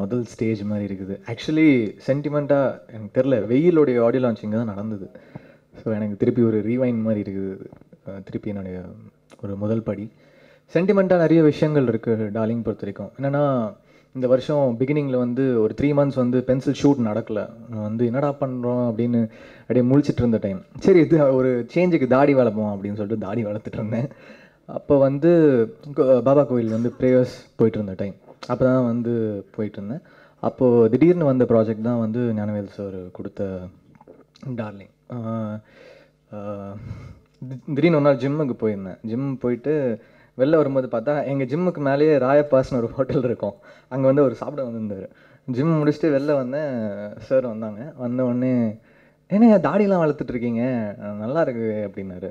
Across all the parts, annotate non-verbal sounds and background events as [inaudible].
முதல் ஸ்டேஜ் மாதிரி இருக்குது ஆக்சுவலி சென்டிமெண்ட்டாக எனக்கு தெரில வெயிலுடைய ஆடியோ லான்ச்சிங்க தான் நடந்தது ஸோ எனக்கு திருப்பி ஒரு ரீவைன் மாதிரி இருக்குது திருப்பி என்னுடைய ஒரு முதல் படி சென்டிமெண்ட்டாக நிறைய விஷயங்கள் இருக்குது டார்லிங் பொறுத்த வரைக்கும் என்னென்னா இந்த வருஷம் பிகினிங்கில் வந்து ஒரு த்ரீ மந்த்ஸ் வந்து பென்சில் ஷூட் நடக்கலை வந்து என்னடா பண்ணுறோம் அப்படின்னு அப்படியே முழிச்சிட்டு இருந்த டைம் சரி இது ஒரு சேஞ்சுக்கு தாடி வளர்ப்போம் அப்படின்னு சொல்லிட்டு தாடி வளர்த்துட்டு இருந்தேன் அப்போ வந்து பாபா கோயில் வந்து ப்ரேயர்ஸ் போயிட்டு இருந்த டைம் அப்போ தான் வந்து போயிட்டுருந்தேன் அப்போது திடீர்னு வந்த ப்ராஜெக்ட் தான் வந்து ஞானவேல் சார் கொடுத்த டார்லிங் திடீர்னு ஒரு நாள் ஜிம்முக்கு போயிருந்தேன் ஜிம் போயிட்டு வெளில வரும்போது பார்த்தா எங்கள் ஜிம்முக்கு மேலேயே ராயப்பாஸ்னு ஒரு ஹோட்டல் இருக்கும் அங்கே வந்து ஒரு சாப்பிட வந்திருந்தார் ஜிம் முடிச்சுட்டு வெளில வந்தேன் சார் வந்தாங்க வந்த உடனே என்னங்க தாடியெலாம் வளர்த்துட்ருக்கீங்க நல்லா இருக்கு அப்படின்னாரு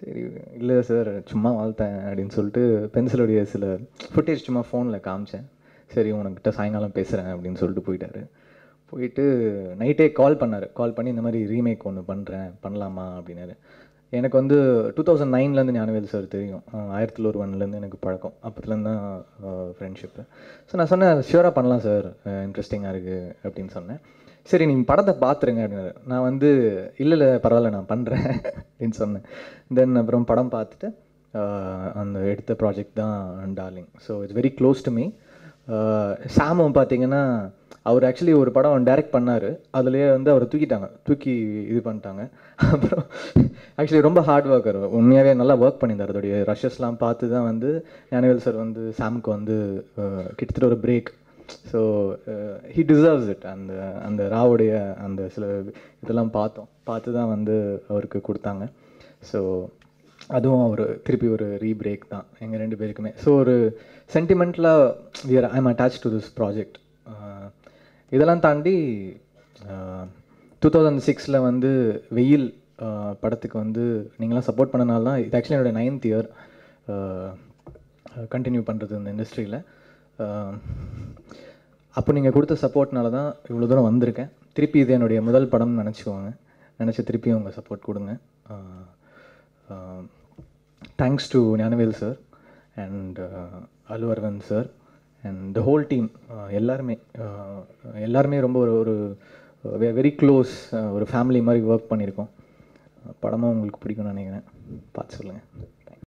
சரி இல்லை சார் சும்மா வளர்த்தேன் அப்படின்னு சொல்லிட்டு பென்சிலுடைய சில ஃபுட்டேஜ் சும்மா ஃபோனில் காமிச்சேன் சரி உனக்கிட்ட சாயங்காலம் பேசுகிறேன் அப்படின்னு சொல்லிட்டு போயிட்டாரு போயிட்டு நைட்டே கால் பண்ணார் கால் பண்ணி இந்த மாதிரி ரீமேக் ஒன்று பண்ணுறேன் பண்ணலாமா அப்படின்னாரு எனக்கு வந்து டூ தௌசண்ட் நைன்லேருந்து ஞானவேல் சார் தெரியும் ஆயிரத்தி ஒரு ஒன்லேருந்து எனக்கு பழக்கம் அப்போத்துலேருந்து தான் ஃப்ரெண்ட்ஷிப்பு ஸோ நான் சொன்னேன் ஷியூராக பண்ணலாம் சார் இன்ட்ரெஸ்டிங்காக இருக்குது அப்படின்னு சொன்னேன் சரி நீங்கள் படத்தை பார்த்துருங்க அப்படின்னாரு நான் வந்து இல்லை இல்லை பரவாயில்ல நான் பண்ணுறேன் அப்படின்னு சொன்னேன் தென் அப்புறம் படம் பார்த்துட்டு அந்த எடுத்த ப்ராஜெக்ட் தான் darling so it's very close to me சாமம் பார்த்தீங்கன்னா அவர் ஆக்சுவலி ஒரு படம் டைரக்ட் பண்ணார் அதுலேயே வந்து அவர் தூக்கிட்டாங்க தூக்கி இது பண்ணிட்டாங்க [laughs] அப்புறம் ஆக்சுவலி ரொம்ப ஹார்ட் ஒர்க்கர் உண்மையாகவே நல்லா ஒர்க் பண்ணியிருந்தார் அதோடைய ரஷ்ஷஸ்லாம் பார்த்து தான் வந்து ஞானவேல் சார் வந்து சாமுக்கு வந்து கிட்டத்தட்ட ஒரு break so he deserves it அந்த அந்த ராவுடைய அந்த சில இதெல்லாம் பார்த்தோம் பார்த்து தான் வந்து அவருக்கு கொடுத்தாங்க ஸோ அதுவும் ஒரு திருப்பி ஒரு ரீபிரேக் தான் எங்கள் ரெண்டு பேருக்குமே ஸோ ஒரு சென்டிமெண்ட்லாக where I am attach to this project இதெல்லாம் தாண்டி டூ தௌசண்ட் சிக்ஸில் வந்து வெயில் படத்துக்கு வந்து நீங்களாம் சப்போர்ட் பண்ணனால தான் இது ஆக்சுவலி என்னோடய நைன்த் இயர் கண்டினியூ பண்ணுறது இந்த இண்டஸ்ட்ரியில் அப்போ நீங்கள் கொடுத்த சப்போர்ட்னால தான் இவ்வளோ தூரம் வந்திருக்கேன் திருப்பி இது என்னுடைய முதல் படம்னு நினச்சிக்கோங்க நினச்சி திருப்பி உங்கள் சப்போர்ட் கொடுங்க thanks to Gnanavel sir and அலுவர்வன் sir and the whole team எல்லாருமே uh, எல்லாருமே ரொம்ப ஒரு ஒரு வெரி uh, க்ளோஸ் uh, ஒரு ஃபேமிலி மாதிரி ஒர்க் பண்ணியிருக்கோம் படமும் உங்களுக்கு பிடிக்கும்னு நினைக்கிறேன் பார்த்து சொல்லுங்கள்